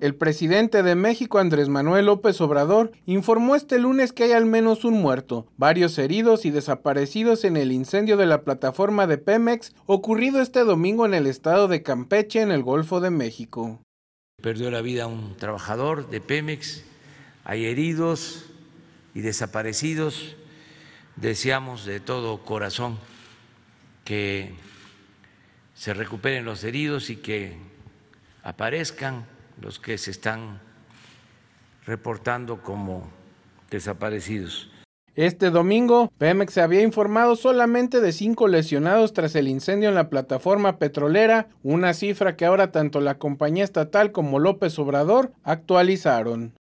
El presidente de México, Andrés Manuel López Obrador, informó este lunes que hay al menos un muerto, varios heridos y desaparecidos en el incendio de la plataforma de Pemex ocurrido este domingo en el estado de Campeche, en el Golfo de México. Perdió la vida un trabajador de Pemex, hay heridos y desaparecidos. Deseamos de todo corazón que se recuperen los heridos y que aparezcan los que se están reportando como desaparecidos. Este domingo, Pemex se había informado solamente de cinco lesionados tras el incendio en la plataforma petrolera, una cifra que ahora tanto la compañía estatal como López Obrador actualizaron.